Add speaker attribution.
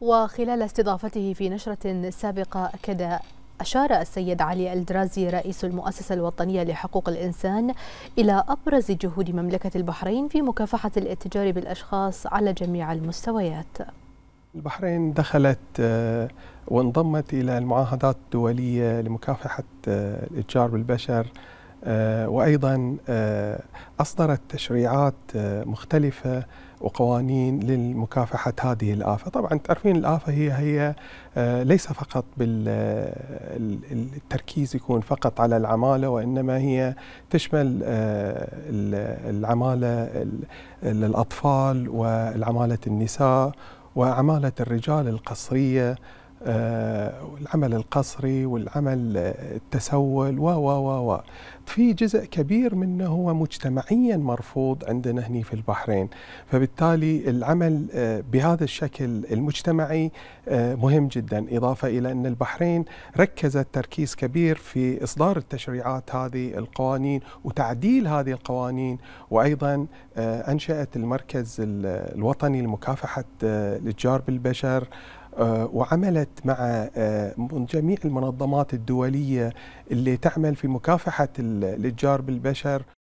Speaker 1: وخلال استضافته في نشرة سابقة أكد أشار السيد علي الدرازي رئيس المؤسسة الوطنية لحقوق الإنسان إلى أبرز جهود مملكة البحرين في مكافحة الاتجار بالأشخاص على جميع المستويات
Speaker 2: البحرين دخلت آه، وانضمت إلى المعاهدات الدولية لمكافحة آه، الاتجار بالبشر آه، وايضا آه، اصدرت تشريعات آه، مختلفه وقوانين لمكافحه هذه الافه، طبعا تعرفين الافه هي هي ليس فقط بالتركيز يكون فقط على العماله وانما هي تشمل العماله للاطفال وعماله النساء وعماله الرجال القصريه العمل القصري والعمل التسول و و و في جزء كبير منه هو مجتمعيا مرفوض عندنا هنا في البحرين فبالتالي العمل آه، بهذا الشكل المجتمعي آه، مهم جدا إضافة إلى أن البحرين ركزت تركيز كبير في إصدار التشريعات هذه القوانين وتعديل هذه القوانين وأيضا آه، أنشأت المركز الوطني لمكافحة الإتجار بالبشر آه، وعملت مع آه، جميع المنظمات الدولية اللي تعمل في مكافحة الإتجار بالبشر